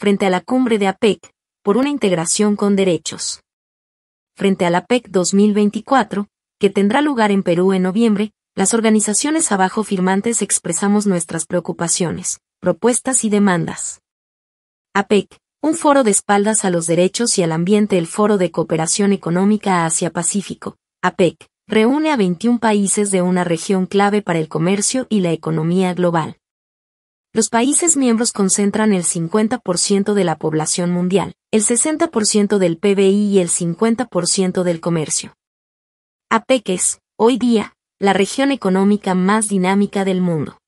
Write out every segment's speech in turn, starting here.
frente a la cumbre de APEC, por una integración con derechos. Frente a la APEC 2024, que tendrá lugar en Perú en noviembre, las organizaciones abajo firmantes expresamos nuestras preocupaciones, propuestas y demandas. APEC, un foro de espaldas a los derechos y al ambiente, el Foro de Cooperación Económica Asia-Pacífico, APEC, reúne a 21 países de una región clave para el comercio y la economía global. Los países miembros concentran el 50% de la población mundial, el 60% del PBI y el 50% del comercio. APEC es, hoy día, la región económica más dinámica del mundo.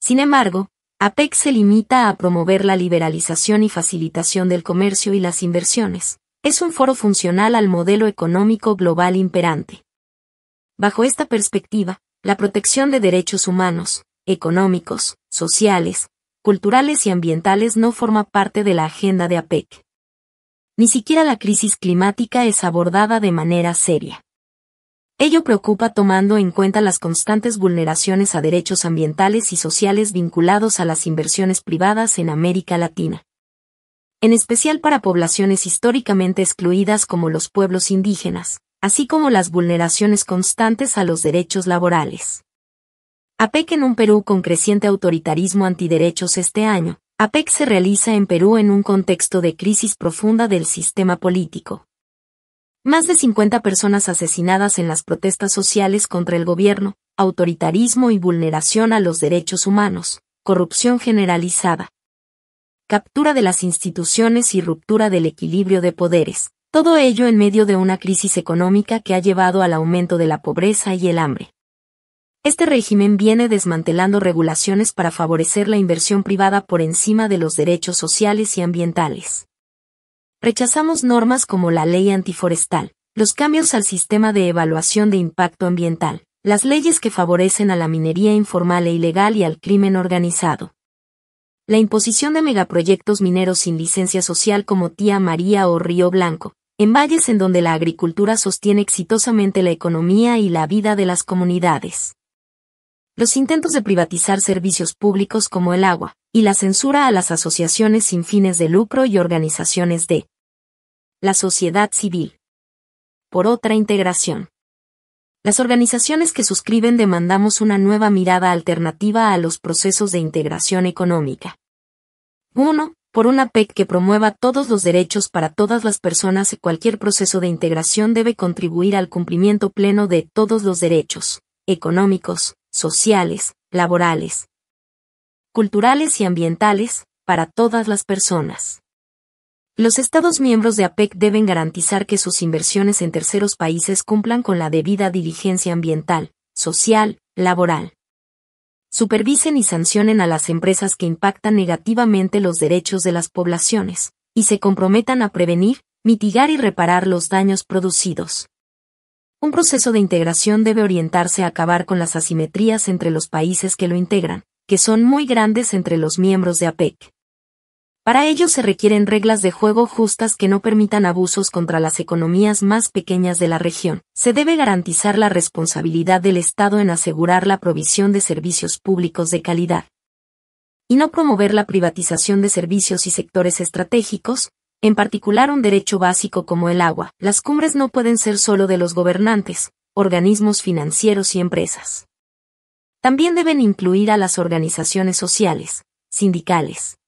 Sin embargo, APEC se limita a promover la liberalización y facilitación del comercio y las inversiones. Es un foro funcional al modelo económico global imperante. Bajo esta perspectiva, la protección de derechos humanos, económicos, sociales, culturales y ambientales no forma parte de la agenda de APEC. Ni siquiera la crisis climática es abordada de manera seria. Ello preocupa tomando en cuenta las constantes vulneraciones a derechos ambientales y sociales vinculados a las inversiones privadas en América Latina. En especial para poblaciones históricamente excluidas como los pueblos indígenas, así como las vulneraciones constantes a los derechos laborales. APEC en un Perú con creciente autoritarismo antiderechos este año. APEC se realiza en Perú en un contexto de crisis profunda del sistema político. Más de 50 personas asesinadas en las protestas sociales contra el gobierno, autoritarismo y vulneración a los derechos humanos, corrupción generalizada. Captura de las instituciones y ruptura del equilibrio de poderes. Todo ello en medio de una crisis económica que ha llevado al aumento de la pobreza y el hambre. Este régimen viene desmantelando regulaciones para favorecer la inversión privada por encima de los derechos sociales y ambientales. Rechazamos normas como la ley antiforestal, los cambios al sistema de evaluación de impacto ambiental, las leyes que favorecen a la minería informal e ilegal y al crimen organizado. La imposición de megaproyectos mineros sin licencia social como Tía María o Río Blanco, en valles en donde la agricultura sostiene exitosamente la economía y la vida de las comunidades los intentos de privatizar servicios públicos como el agua, y la censura a las asociaciones sin fines de lucro y organizaciones de la sociedad civil. Por otra integración. Las organizaciones que suscriben demandamos una nueva mirada alternativa a los procesos de integración económica. 1. Por una PEC que promueva todos los derechos para todas las personas y cualquier proceso de integración debe contribuir al cumplimiento pleno de todos los derechos económicos, sociales, laborales, culturales y ambientales, para todas las personas. Los Estados miembros de APEC deben garantizar que sus inversiones en terceros países cumplan con la debida diligencia ambiental, social, laboral. Supervisen y sancionen a las empresas que impactan negativamente los derechos de las poblaciones, y se comprometan a prevenir, mitigar y reparar los daños producidos. Un proceso de integración debe orientarse a acabar con las asimetrías entre los países que lo integran, que son muy grandes entre los miembros de APEC. Para ello se requieren reglas de juego justas que no permitan abusos contra las economías más pequeñas de la región. Se debe garantizar la responsabilidad del Estado en asegurar la provisión de servicios públicos de calidad. Y no promover la privatización de servicios y sectores estratégicos, en particular un derecho básico como el agua. Las cumbres no pueden ser solo de los gobernantes, organismos financieros y empresas. También deben incluir a las organizaciones sociales, sindicales,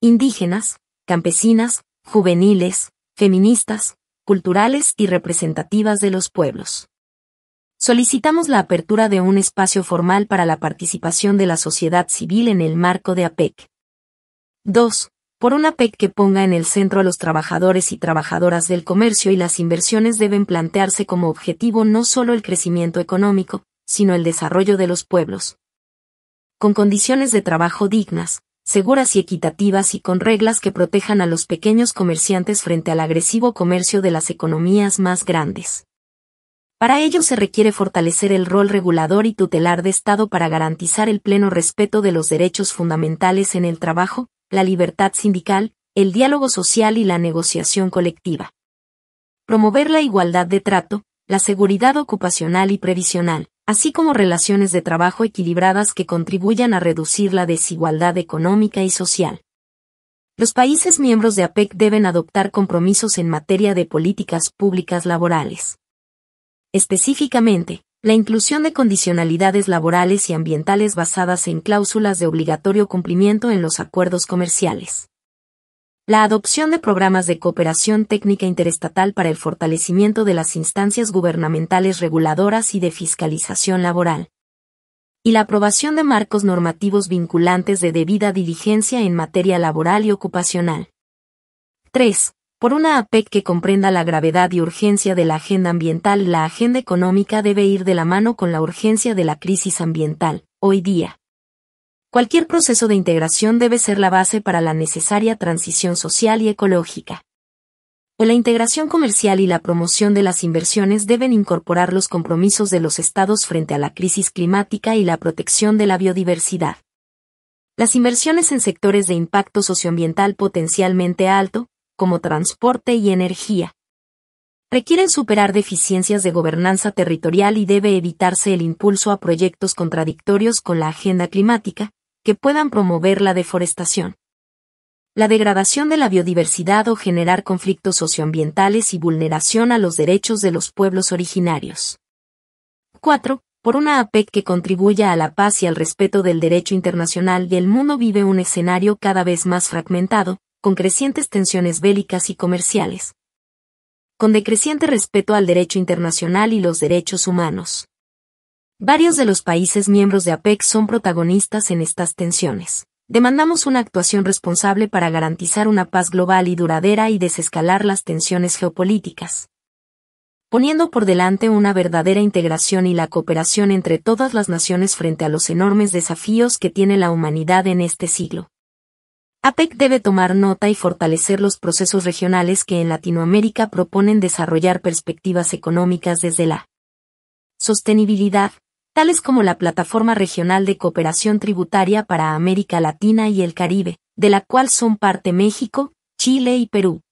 indígenas, campesinas, juveniles, feministas, culturales y representativas de los pueblos. Solicitamos la apertura de un espacio formal para la participación de la sociedad civil en el marco de APEC. 2 por una PEC que ponga en el centro a los trabajadores y trabajadoras del comercio y las inversiones deben plantearse como objetivo no solo el crecimiento económico, sino el desarrollo de los pueblos. Con condiciones de trabajo dignas, seguras y equitativas y con reglas que protejan a los pequeños comerciantes frente al agresivo comercio de las economías más grandes. Para ello se requiere fortalecer el rol regulador y tutelar de Estado para garantizar el pleno respeto de los derechos fundamentales en el trabajo, la libertad sindical, el diálogo social y la negociación colectiva. Promover la igualdad de trato, la seguridad ocupacional y previsional, así como relaciones de trabajo equilibradas que contribuyan a reducir la desigualdad económica y social. Los países miembros de APEC deben adoptar compromisos en materia de políticas públicas laborales. Específicamente, la inclusión de condicionalidades laborales y ambientales basadas en cláusulas de obligatorio cumplimiento en los acuerdos comerciales. La adopción de programas de cooperación técnica interestatal para el fortalecimiento de las instancias gubernamentales reguladoras y de fiscalización laboral. Y la aprobación de marcos normativos vinculantes de debida diligencia en materia laboral y ocupacional. 3. Por una APEC que comprenda la gravedad y urgencia de la agenda ambiental, la agenda económica debe ir de la mano con la urgencia de la crisis ambiental, hoy día. Cualquier proceso de integración debe ser la base para la necesaria transición social y ecológica. O la integración comercial y la promoción de las inversiones deben incorporar los compromisos de los estados frente a la crisis climática y la protección de la biodiversidad. Las inversiones en sectores de impacto socioambiental potencialmente alto, como transporte y energía. Requieren superar deficiencias de gobernanza territorial y debe evitarse el impulso a proyectos contradictorios con la agenda climática, que puedan promover la deforestación la degradación de la biodiversidad o generar conflictos socioambientales y vulneración a los derechos de los pueblos originarios. 4. Por una APEC que contribuya a la paz y al respeto del derecho internacional y el mundo vive un escenario cada vez más fragmentado, con crecientes tensiones bélicas y comerciales. Con decreciente respeto al derecho internacional y los derechos humanos. Varios de los países miembros de APEC son protagonistas en estas tensiones. Demandamos una actuación responsable para garantizar una paz global y duradera y desescalar las tensiones geopolíticas poniendo por delante una verdadera integración y la cooperación entre todas las naciones frente a los enormes desafíos que tiene la humanidad en este siglo. APEC debe tomar nota y fortalecer los procesos regionales que en Latinoamérica proponen desarrollar perspectivas económicas desde la sostenibilidad, tales como la Plataforma Regional de Cooperación Tributaria para América Latina y el Caribe, de la cual son parte México, Chile y Perú.